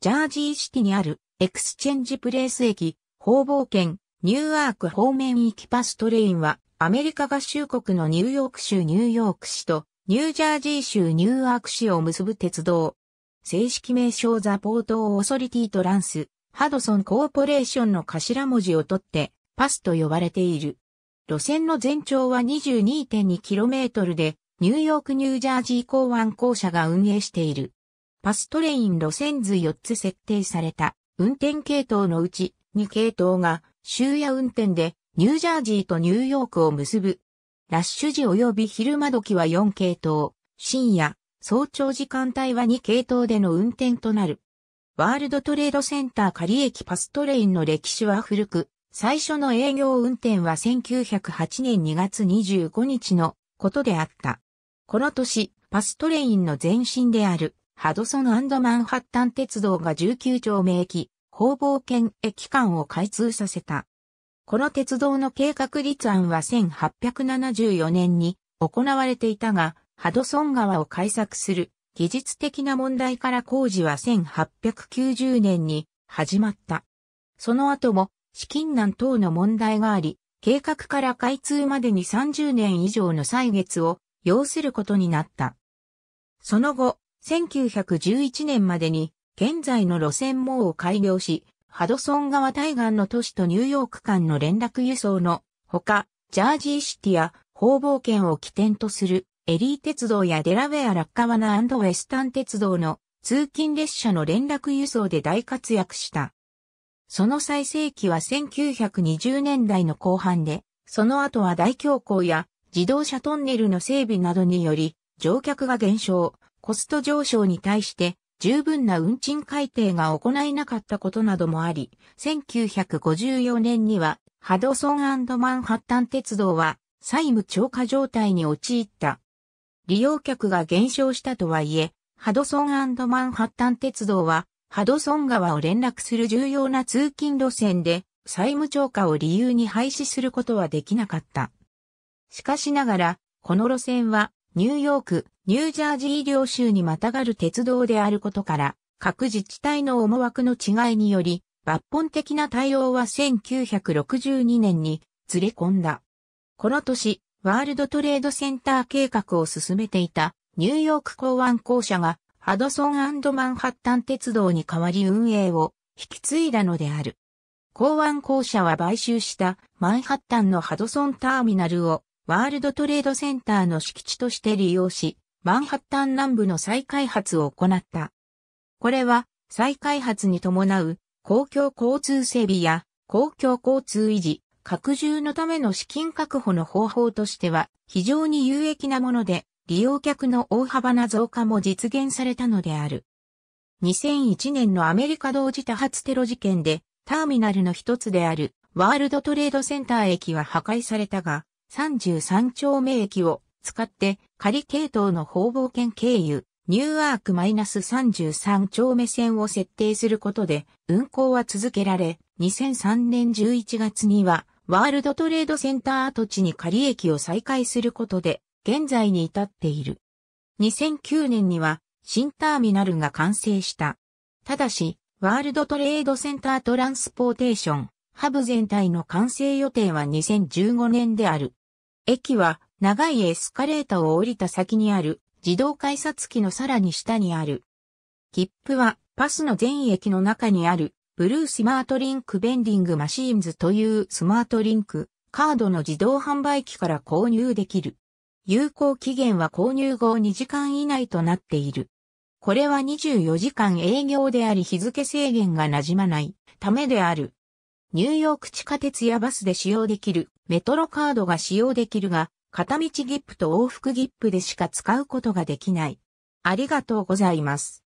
ジャージーシティにあるエクスチェンジプレイス駅、方々圏、ニューアーク方面行きパストレインは、アメリカ合衆国のニューヨーク州ニューヨーク市と、ニュージャージー州ニューアーク市を結ぶ鉄道。正式名称ザ・ポート・オーソリティ・トランス、ハドソン・コーポレーションの頭文字を取って、パスと呼ばれている。路線の全長は 22.2km で、ニューヨーク・ニュージャージー港湾公社が運営している。パストレイン路線図4つ設定された運転系統のうち2系統が終夜運転でニュージャージーとニューヨークを結ぶ。ラッシュ時及び昼間時は4系統、深夜、早朝時間帯は2系統での運転となる。ワールドトレードセンター仮駅パストレインの歴史は古く、最初の営業運転は1908年2月25日のことであった。この年、パストレインの前身であるハドソンマンハッタン鉄道が19丁目駅、方房圏駅間を開通させた。この鉄道の計画立案は1874年に行われていたが、ハドソン川を開削する技術的な問題から工事は1890年に始まった。その後も資金難等の問題があり、計画から開通までに30年以上の歳月を要することになった。その後、1911年までに現在の路線網を改良し、ハドソン川対岸の都市とニューヨーク間の連絡輸送のほか、ジャージーシティや方々圏を起点とするエリー鉄道やデラウェア・ラッカワナウェスタン鉄道の通勤列車の連絡輸送で大活躍した。その最盛期は1920年代の後半で、その後は大恐慌や自動車トンネルの整備などにより乗客が減少、コスト上昇に対して十分な運賃改定が行えなかったことなどもあり、1954年にはハドソンマンハッタン鉄道は債務超過状態に陥った。利用客が減少したとはいえ、ハドソンマンハッタン鉄道はハドソン川を連絡する重要な通勤路線で債務超過を理由に廃止することはできなかった。しかしながら、この路線はニューヨーク、ニュージャージー領州にまたがる鉄道であることから、各自治体の思惑の違いにより、抜本的な対応は1962年にずれ込んだ。この年、ワールドトレードセンター計画を進めていたニューヨーク港湾公社がハドソンマンハッタン鉄道に代わり運営を引き継いだのである。港湾公社は買収したマンハッタンのハドソンターミナルをワールドトレードセンターの敷地として利用し、マンハッタン南部の再開発を行った。これは再開発に伴う公共交通整備や公共交通維持、拡充のための資金確保の方法としては非常に有益なもので利用客の大幅な増加も実現されたのである。2001年のアメリカ同時多発テロ事件でターミナルの一つであるワールドトレードセンター駅は破壊されたが33丁目駅を使って仮系統の方々圏経由、ニューアーク -33 丁目線を設定することで運行は続けられ、2003年11月にはワールドトレードセンター跡地に仮駅を再開することで現在に至っている。2009年には新ターミナルが完成した。ただし、ワールドトレードセンタートランスポーテーション、ハブ全体の完成予定は2015年である。駅は長いエスカレーターを降りた先にある自動改札機のさらに下にある。切符はパスの全駅の中にあるブルースマートリンクベンディングマシーンズというスマートリンクカードの自動販売機から購入できる。有効期限は購入後2時間以内となっている。これは24時間営業であり日付制限がなじまないためである。ニューヨーク地下鉄やバスで使用できるメトロカードが使用できるが、片道切符と往復切符でしか使うことができない。ありがとうございます。